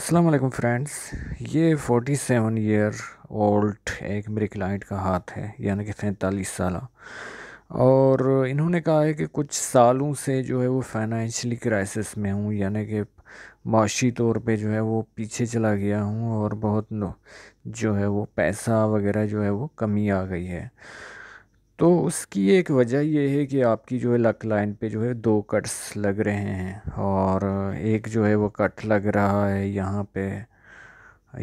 السلام علیکم فرینڈس یہ فورٹی سیون ایئر اولڈ ایک کلائنٹ کا ہاتھ ہے یعنی کہ سینتالیس سالہ اور انہوں نے کہا ہے کہ کچھ سالوں سے جو ہے وہ فائنینشلی کرائسس میں ہوں یعنی کہ معاشی طور پہ جو ہے وہ پیچھے چلا گیا ہوں اور بہت جو ہے وہ پیسہ وغیرہ جو ہے وہ کمی آ گئی ہے تو اس کی ایک وجہ یہ ہے کہ آپ کی جو ہے لک لائن پہ جو ہے دو کٹس لگ رہے ہیں اور ایک جو ہے وہ کٹ لگ رہا ہے یہاں پہ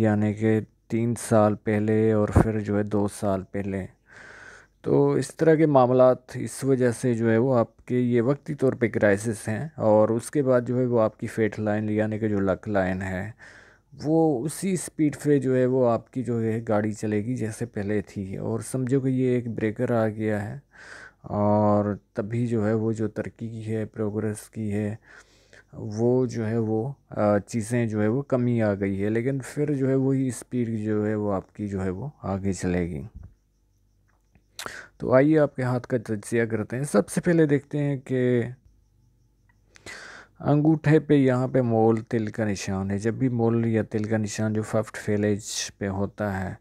یعنی کہ تین سال پہلے اور پھر جو ہے دو سال پہلے تو اس طرح کے معاملات اس وجہ سے جو ہے وہ آپ کے یہ وقتی طور پہ کرائسس ہیں اور اس کے بعد جو ہے وہ آپ کی فیٹ لائن یعنی کہ جو لک لائن ہے وہ اسی اسپیڈ پہ جو ہے وہ آپ کی جو ہے گاڑی چلے گی جیسے پہلے تھی اور سمجھو کہ یہ ایک بریکر آ گیا ہے اور تبھی جو ہے وہ جو ترقی کی ہے پروگرس کی ہے وہ جو ہے وہ چیزیں جو ہے وہ کمی آ گئی ہے لیکن پھر جو ہے وہی اسپیڈ جو ہے وہ آپ کی جو ہے وہ آگے چلے گی تو آئیے آپ کے ہاتھ کا تجزیہ کرتے ہیں سب سے پہلے دیکھتے ہیں کہ انگوٹھے پہ یہاں پہ مول تل کا نشان ہے جب بھی مول یا تل کا نشان جو ففٹ فیلیج پہ ہوتا ہے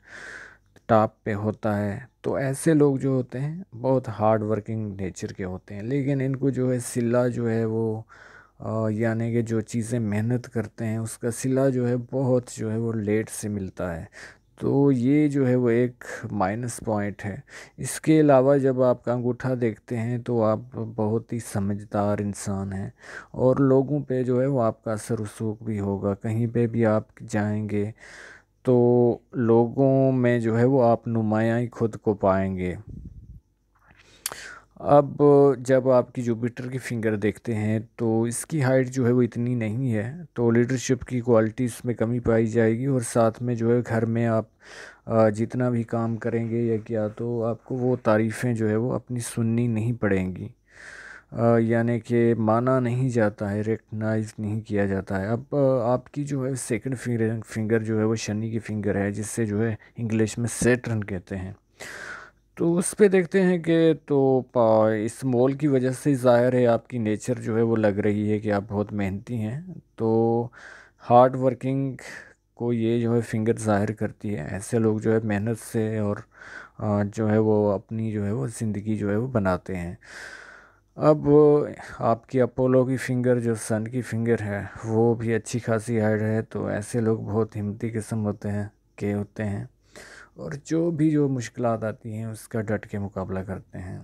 ٹاپ پہ ہوتا ہے تو ایسے لوگ جو ہوتے ہیں بہت ہارڈ ورکنگ نیچر کے ہوتے ہیں لیکن ان کو جو ہے سلہ جو ہے وہ یعنی کہ جو چیزیں محنت کرتے ہیں اس کا سلہ جو ہے بہت جو ہے وہ لیٹ سے ملتا ہے تو یہ جو ہے وہ ایک مائنس پوائنٹ ہے اس کے علاوہ جب آپ کا انگوٹھا دیکھتے ہیں تو آپ بہت ہی سمجھدار انسان ہیں اور لوگوں پہ جو ہے وہ آپ کا اثر رسوخ بھی ہوگا کہیں پہ بھی آپ جائیں گے تو لوگوں میں جو ہے وہ آپ نمایاں خود کو پائیں گے اب جب آپ کی جوپیٹر کی فنگر دیکھتے ہیں تو اس کی ہائٹ جو ہے وہ اتنی نہیں ہے تو لیڈرشپ کی کوالٹی اس میں کمی پائی جائے گی اور ساتھ میں جو ہے گھر میں آپ جتنا بھی کام کریں گے یا کیا تو آپ کو وہ تعریفیں جو ہے وہ اپنی سننی نہیں پڑیں گی یعنی کہ مانا نہیں جاتا ہے ریکگنائز نہیں کیا جاتا ہے اب آپ کی جو ہے سیکنڈ فنگر جو ہے وہ شنی کی فنگر ہے جس سے جو ہے انگلش میں سیٹرن کہتے ہیں تو اس پہ دیکھتے ہیں کہ تو اس مال کی وجہ سے ظاہر ہے آپ کی نیچر جو ہے وہ لگ رہی ہے کہ آپ بہت محنتی ہیں تو ہارڈ ورکنگ کو یہ جو ہے فنگر ظاہر کرتی ہے ایسے لوگ جو ہے محنت سے اور جو ہے وہ اپنی جو ہے وہ زندگی جو ہے وہ بناتے ہیں اب آپ کی اپولو کی فنگر جو سن کی فنگر ہے وہ بھی اچھی خاصی ہائڈ ہے تو ایسے لوگ بہت ہمتی قسم ہوتے ہیں کہ ہوتے ہیں اور جو بھی جو مشکلات آتی ہیں اس کا ڈٹ کے مقابلہ کرتے ہیں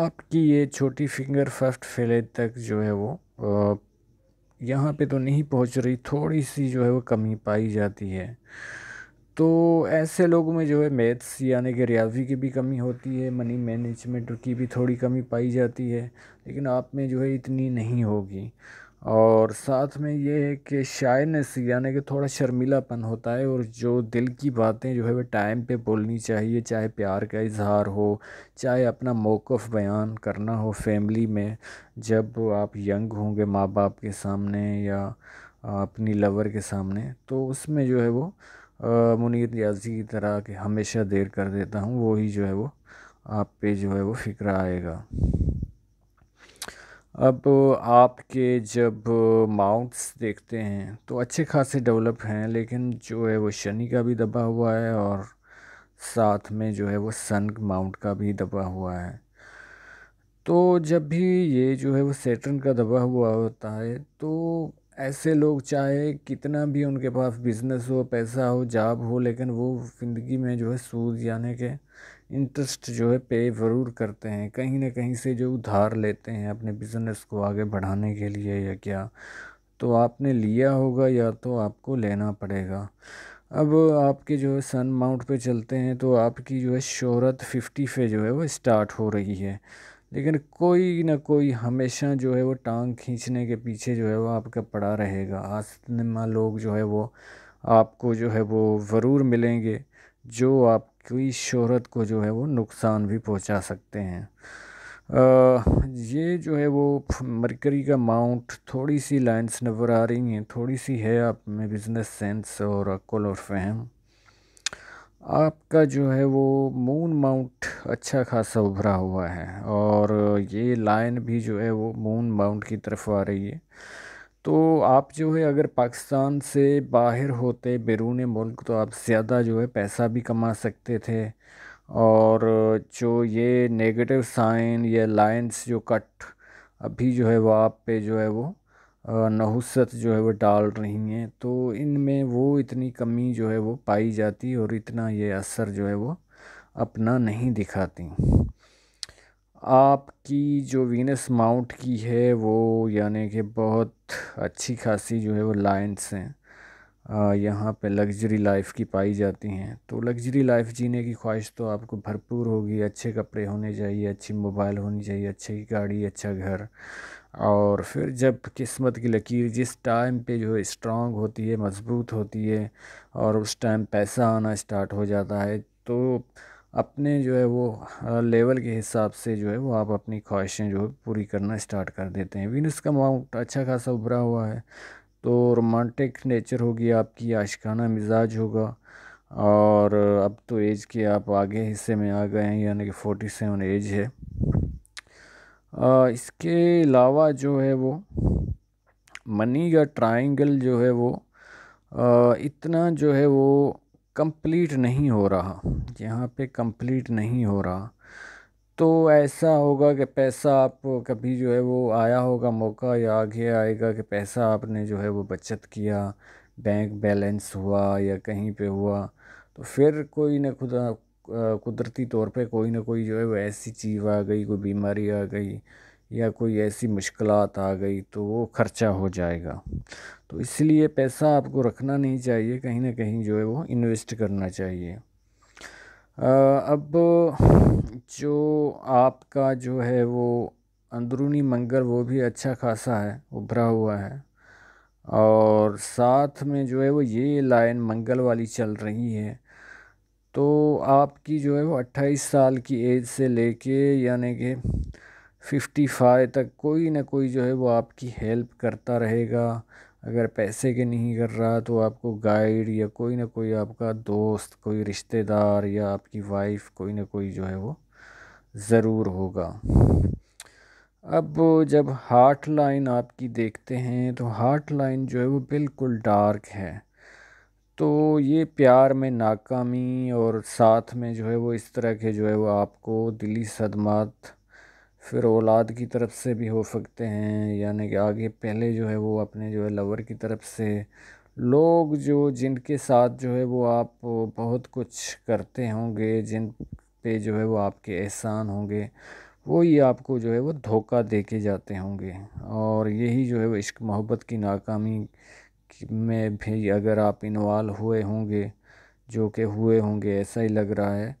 آپ کی یہ چھوٹی فنگر فسٹ فیلے تک جو ہے وہ یہاں پہ تو نہیں پہنچ رہی تھوڑی سی جو ہے وہ کمی پائی جاتی ہے تو ایسے لوگوں میں جو ہے میتھس یعنی کہ ریاضی کی بھی کمی ہوتی ہے منی مینجمنٹ کی بھی تھوڑی کمی پائی جاتی ہے لیکن آپ میں جو ہے اتنی نہیں ہوگی اور ساتھ میں یہ ہے کہ شائنس یعنی کہ تھوڑا شرمیلا پن ہوتا ہے اور جو دل کی باتیں جو ہے وہ ٹائم پہ بولنی چاہیے چاہے پیار کا اظہار ہو چاہے اپنا موقف بیان کرنا ہو فیملی میں جب آپ ینگ ہوں گے ماں باپ کے سامنے یا اپنی لور کے سامنے تو اس میں جو ہے وہ منیر ریاضی کی طرح کہ ہمیشہ دیر کر دیتا ہوں وہی جو ہے وہ آپ پہ جو ہے وہ فکر آئے گا اب آپ کے جب ماؤنٹس دیکھتے ہیں تو اچھے خاصے ڈیولپ ہیں لیکن جو ہے وہ شنی کا بھی دبا ہوا ہے اور ساتھ میں جو ہے وہ سن ماؤنٹ کا بھی دبا ہوا ہے تو جب بھی یہ جو ہے وہ سیٹرن کا دبا ہوا ہوتا ہے تو ایسے لوگ چاہے کتنا بھی ان کے پاس بزنس ہو پیسہ ہو جاب ہو لیکن وہ زندگی میں جو ہے سود یعنی کہ انٹرسٹ جو ہے پے ضرور کرتے ہیں کہیں نہ کہیں سے جو ادھار لیتے ہیں اپنے بزنس کو آگے بڑھانے کے لیے یا کیا تو آپ نے لیا ہوگا یا تو آپ کو لینا پڑے گا اب آپ کے جو ہے سن ماؤنٹ پہ چلتے ہیں تو آپ کی جو ہے شہرت ففٹی پہ جو ہے وہ اسٹارٹ ہو رہی ہے لیکن کوئی نہ کوئی ہمیشہ جو ہے وہ ٹانگ کھینچنے کے پیچھے جو ہے وہ آپ کا پڑا رہے گا آستنما لوگ جو ہے وہ آپ کو جو ہے وہ ضرور ملیں گے جو آپ کی شہرت کو جو ہے وہ نقصان بھی پہنچا سکتے ہیں یہ جو ہے وہ مرکری کا ماؤنٹ تھوڑی سی لائنس نظر آ رہی ہیں تھوڑی سی ہے آپ میں بزنس سینس اور عقل اور فہم آپ کا جو ہے وہ مون ماؤنٹ اچھا خاصا ابھرا ہوا ہے اور یہ لائن بھی جو ہے وہ مون ماؤنٹ کی طرف آ رہی ہے تو آپ جو ہے اگر پاکستان سے باہر ہوتے بیرون ملک تو آپ زیادہ جو ہے پیسہ بھی کما سکتے تھے اور جو یہ نیگٹیو سائن یا لائنس جو کٹ ابھی جو ہے وہ آپ پہ جو ہے وہ نحوست جو ہے وہ ڈال رہی ہیں تو ان میں وہ اتنی کمی جو ہے وہ پائی جاتی اور اتنا یہ اثر جو ہے وہ اپنا نہیں دکھاتی آپ کی جو وینس ماؤنٹ کی ہے وہ یعنی کہ بہت اچھی خاصی جو ہے وہ لائنس ہیں یہاں پہ لگژری لائف کی پائی جاتی ہیں تو لگژری لائف جینے کی خواہش تو آپ کو بھرپور ہوگی اچھے کپڑے ہونے چاہیے اچھی موبائل ہونے چاہیے اچھی گاڑی اچھا گھر اور پھر جب قسمت کی لکیر جس ٹائم پہ جو ہے اسٹرانگ ہوتی ہے مضبوط ہوتی ہے اور اس ٹائم پیسہ آنا اسٹارٹ ہو جاتا ہے تو اپنے جو ہے وہ لیول کے حساب سے جو ہے وہ آپ اپنی خواہشیں جو ہے پوری کرنا اسٹارٹ کر دیتے ہیں وینس کا ماؤنٹ اچھا خاصا ابھرا ہوا ہے تو رومانٹک نیچر ہوگی آپ کی عاشقانہ مزاج ہوگا اور اب تو ایج کے آپ آگے حصے میں آ گئے ہیں یعنی کہ فورٹی سیون ایج ہے اس کے علاوہ جو ہے وہ منی یا ٹرائنگل جو ہے وہ اتنا جو ہے وہ کمپلیٹ نہیں ہو رہا یہاں پہ کمپلیٹ نہیں ہو رہا تو ایسا ہوگا کہ پیسہ آپ کبھی جو ہے وہ آیا ہوگا موقع یا آگے آئے گا کہ پیسہ آپ نے جو ہے وہ بچت کیا بینک بیلنس ہوا یا کہیں پہ ہوا تو پھر کوئی نہ خدا قدرتی طور پہ کوئی نہ کوئی جو ہے وہ ایسی چیز آ گئی کوئی بیماری آ گئی یا کوئی ایسی مشکلات آ گئی تو وہ خرچہ ہو جائے گا تو اس لیے پیسہ آپ کو رکھنا نہیں چاہیے کہیں نہ کہیں جو ہے وہ انویسٹ کرنا چاہیے اب جو آپ کا جو ہے وہ اندرونی منگل وہ بھی اچھا خاصا ہے ابھرا ہوا ہے اور ساتھ میں جو ہے وہ یہ لائن منگل والی چل رہی ہے تو آپ کی جو ہے وہ اٹھائیس سال کی ایج سے لے کے یعنی کہ ففٹی فائیو تک کوئی نہ کوئی جو ہے وہ آپ کی ہیلپ کرتا رہے گا اگر پیسے کے نہیں کر رہا تو آپ کو گائیڈ یا کوئی نہ کوئی آپ کا دوست کوئی رشتے دار یا آپ کی وائف کوئی نہ کوئی جو ہے وہ ضرور ہوگا اب جب ہاٹ لائن آپ کی دیکھتے ہیں تو ہاٹ لائن جو ہے وہ بالکل ڈارک ہے تو یہ پیار میں ناکامی اور ساتھ میں جو ہے وہ اس طرح کے جو ہے وہ آپ کو دلی صدمات پھر اولاد کی طرف سے بھی ہو سکتے ہیں یعنی کہ آگے پہلے جو ہے وہ اپنے جو ہے لور کی طرف سے لوگ جو جن کے ساتھ جو ہے وہ آپ بہت کچھ کرتے ہوں گے جن پہ جو ہے وہ آپ کے احسان ہوں گے وہی آپ کو جو ہے وہ دھوکہ دے کے جاتے ہوں گے اور یہی جو ہے وہ عشق محبت کی ناکامی میں بھی اگر آپ انوالو ہوئے ہوں گے جو کہ ہوئے ہوں گے ایسا ہی لگ رہا ہے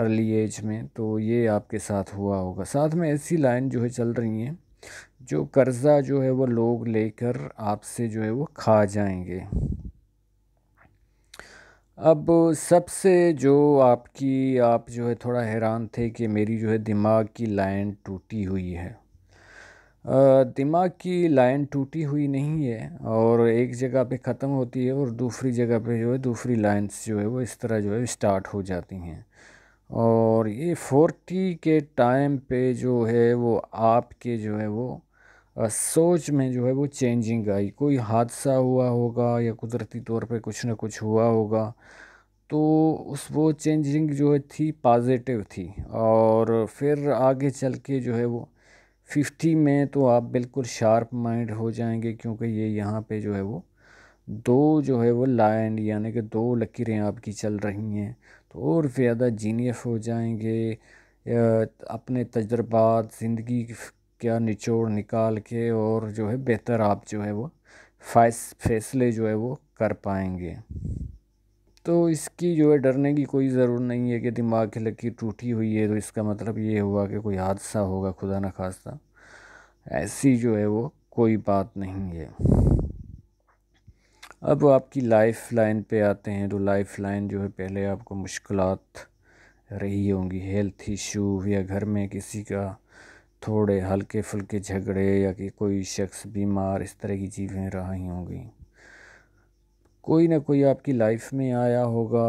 ارلی ایج میں تو یہ آپ کے ساتھ ہوا ہوگا ساتھ میں ایسی لائن جو ہے چل رہی ہیں جو قرضہ جو ہے وہ لوگ لے کر آپ سے جو ہے وہ کھا جائیں گے اب سب سے جو آپ کی آپ جو ہے تھوڑا حیران تھے کہ میری جو ہے دماغ کی لائن ٹوٹی ہوئی ہے دماغ کی لائن ٹوٹی ہوئی نہیں ہے اور ایک جگہ پہ ختم ہوتی ہے اور دوسری جگہ پہ جو ہے دوسری لائنس جو ہے وہ اس طرح جو ہے اسٹارٹ ہو جاتی ہیں اور یہ فورٹی کے ٹائم پہ جو ہے وہ آپ کے جو ہے وہ سوچ میں جو ہے وہ چینجنگ آئی کوئی حادثہ ہوا ہوگا یا قدرتی طور پہ کچھ نہ کچھ ہوا ہوگا تو اس وہ چینجنگ جو ہے تھی پازیٹیو تھی اور پھر آگے چل کے جو ہے وہ ففٹی میں تو آپ بالکل شارپ مائنڈ ہو جائیں گے کیونکہ یہ یہاں پہ جو ہے وہ دو جو ہے وہ لائن یعنی کہ دو لکیریں آپ کی چل رہی ہیں تو اور زیادہ جینیس ہو جائیں گے اپنے تجربات زندگی کیا نچوڑ نکال کے اور جو ہے بہتر آپ جو ہے وہ فیصلے جو ہے وہ کر پائیں گے تو اس کی جو ہے ڈرنے کی کوئی ضرور نہیں ہے کہ دماغ کی لکی ٹوٹی ہوئی ہے تو اس کا مطلب یہ ہوا کہ کوئی حادثہ ہوگا خدا نخواستہ ایسی جو ہے وہ کوئی بات نہیں ہے اب آپ کی لائف لائن پہ آتے ہیں تو لائف لائن جو ہے پہلے آپ کو مشکلات رہی ہوں گی ہیلتھ ایشو یا گھر میں کسی کا تھوڑے ہلکے پھلکے جھگڑے یا کہ کوئی شخص بیمار اس طرح کی چیزیں رہی ہوں گی کوئی نہ کوئی آپ کی لائف میں آیا ہوگا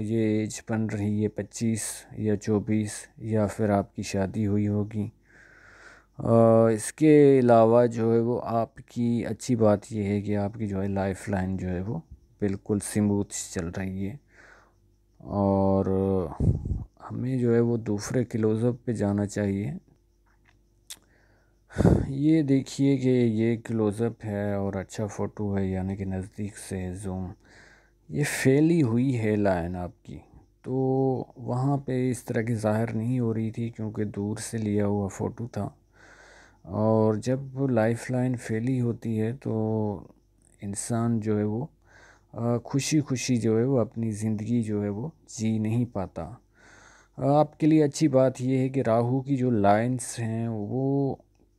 یہ ایج بن رہی ہے پچیس یا چوبیس یا پھر آپ کی شادی ہوئی ہوگی اس کے علاوہ جو ہے وہ آپ کی اچھی بات یہ ہے کہ آپ کی جو ہے لائف لائن جو ہے وہ بالکل سموتھ چل رہی ہے اور ہمیں جو ہے وہ دوسرے اپ پہ جانا چاہیے یہ دیکھیے کہ یہ کلوز اپ ہے اور اچھا فوٹو ہے یعنی کہ نزدیک سے زوم یہ فیلی ہوئی ہے لائن آپ کی تو وہاں پہ اس طرح کی ظاہر نہیں ہو رہی تھی کیونکہ دور سے لیا ہوا فوٹو تھا اور جب لائف لائن فیلی ہوتی ہے تو انسان جو ہے وہ خوشی خوشی جو ہے وہ اپنی زندگی جو ہے وہ جی نہیں پاتا آپ کے لیے اچھی بات یہ ہے کہ راہو کی جو لائنس ہیں وہ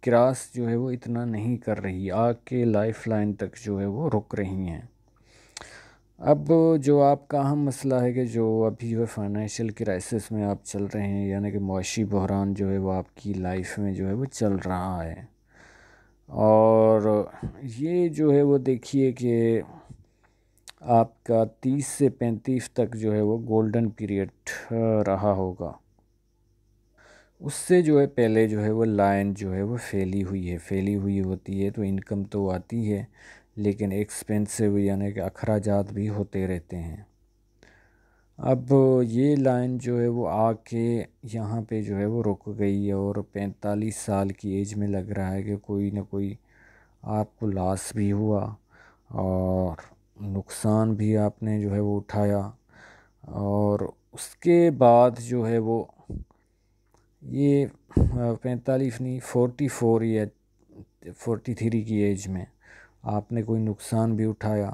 کراس جو ہے وہ اتنا نہیں کر رہی آگ کے لائف لائن تک جو ہے وہ رک رہی ہیں اب جو آپ کا اہم مسئلہ ہے کہ جو ابھی جو ہے فائنینشیل کرائسس میں آپ چل رہے ہیں یعنی کہ معاشی بحران جو ہے وہ آپ کی لائف میں جو ہے وہ چل رہا ہے اور یہ جو ہے وہ دیکھیے کہ آپ کا تیس سے پینتیس تک جو ہے وہ گولڈن پیریڈ رہا ہوگا اس سے جو ہے پہلے جو ہے وہ لائن جو ہے وہ پھیلی ہوئی ہے پھیلی ہوئی ہوتی ہے تو انکم تو آتی ہے لیکن ایکسپینسو یعنی کہ اخراجات بھی ہوتے رہتے ہیں اب یہ لائن جو ہے وہ آ کے یہاں پہ جو ہے وہ رک گئی ہے اور پینتالیس سال کی ایج میں لگ رہا ہے کہ کوئی نہ کوئی آپ کو لاس بھی ہوا اور نقصان بھی آپ نے جو ہے وہ اٹھایا اور اس کے بعد جو ہے وہ یہ پینتالیس نہیں فورٹی فور یا فورٹی تھری کی ایج میں آپ نے کوئی نقصان بھی اٹھایا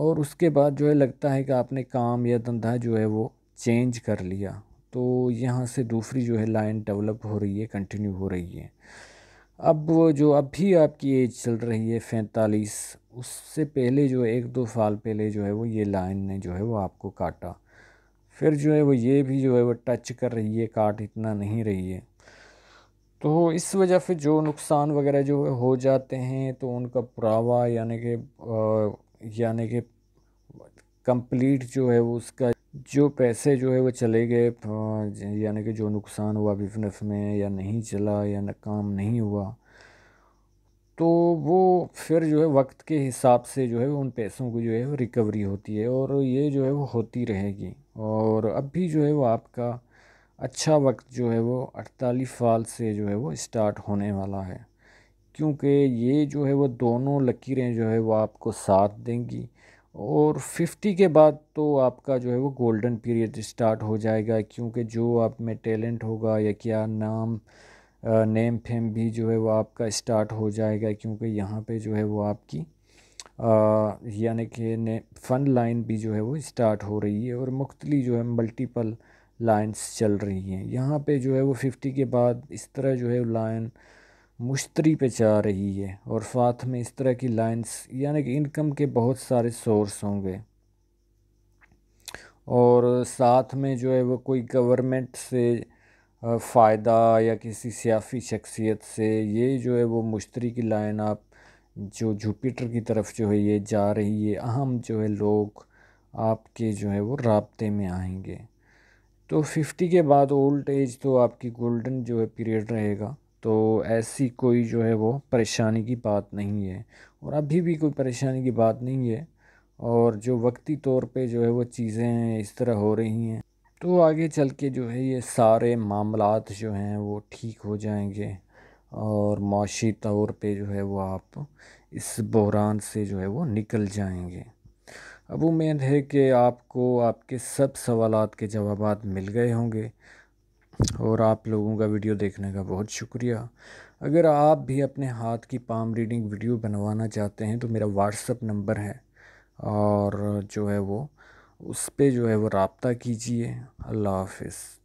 اور اس کے بعد جو ہے لگتا ہے کہ آپ نے کام یا دھندا جو ہے وہ چینج کر لیا تو یہاں سے دوسری جو ہے لائن ڈیولپ ہو رہی ہے کنٹینیو ہو رہی ہے اب وہ جو اب بھی آپ کی ایج چل رہی ہے پینتالیس اس سے پہلے جو ہے ایک دو سال پہلے جو ہے وہ یہ لائن نے جو ہے وہ آپ کو کاٹا پھر جو ہے وہ یہ بھی جو ہے وہ ٹچ کر رہی ہے کاٹ اتنا نہیں رہی ہے تو اس وجہ سے جو نقصان وغیرہ جو ہو جاتے ہیں تو ان کا پراوا یعنی کہ یعنی کہ کمپلیٹ جو ہے وہ اس کا جو پیسے جو ہے وہ چلے گئے یعنی کہ جو نقصان ہوا بزنس میں یا نہیں چلا یا کام نہیں ہوا تو وہ پھر جو ہے وقت کے حساب سے جو ہے ان پیسوں کو جو ہے وہ ریکوری ہوتی ہے اور یہ جو ہے وہ ہوتی رہے گی اور اب بھی جو ہے وہ آپ کا اچھا وقت جو ہے وہ اڑتالیس سال سے جو ہے وہ اسٹارٹ ہونے والا ہے کیونکہ یہ جو ہے وہ دونوں لکیریں جو ہے وہ آپ کو ساتھ دیں گی اور ففٹی کے بعد تو آپ کا جو ہے وہ گولڈن پیریڈ اسٹارٹ ہو جائے گا کیونکہ جو آپ میں ٹیلنٹ ہوگا یا کیا نام نیم پھیم بھی جو ہے وہ آپ کا اسٹارٹ ہو جائے گا کیونکہ یہاں پہ جو ہے وہ آپ کی یعنی کہ فن لائن بھی جو ہے وہ اسٹارٹ ہو رہی ہے اور مختلف جو ہے ملٹیپل لائنس چل رہی ہیں یہاں پہ جو ہے وہ ففٹی کے بعد اس طرح جو ہے لائن مشتری پہ جا رہی ہے اور ساتھ میں اس طرح کی لائنس یعنی کہ انکم کے بہت سارے سورس ہوں گے اور ساتھ میں جو ہے وہ کوئی گورنمنٹ سے فائدہ یا کسی سیاسی شخصیت سے یہ جو ہے وہ مشتری کی لائن آپ جو جوپیٹر کی طرف جو ہے یہ جا رہی ہے اہم جو ہے لوگ آپ کے جو ہے وہ رابطے میں آئیں گے تو ففٹی کے بعد اولڈ ایج تو آپ کی گولڈن جو ہے پیریڈ رہے گا تو ایسی کوئی جو ہے وہ پریشانی کی بات نہیں ہے اور ابھی بھی کوئی پریشانی کی بات نہیں ہے اور جو وقتی طور پہ جو ہے وہ چیزیں اس طرح ہو رہی ہیں تو آگے چل کے جو ہے یہ سارے معاملات جو ہیں وہ ٹھیک ہو جائیں گے اور معاشی طور پہ جو ہے وہ آپ اس بحران سے جو ہے وہ نکل جائیں گے اب امید ہے کہ آپ کو آپ کے سب سوالات کے جوابات مل گئے ہوں گے اور آپ لوگوں کا ویڈیو دیکھنے کا بہت شکریہ اگر آپ بھی اپنے ہاتھ کی پام ریڈنگ ویڈیو بنوانا چاہتے ہیں تو میرا اپ نمبر ہے اور جو ہے وہ اس پہ جو ہے وہ رابطہ کیجئے اللہ حافظ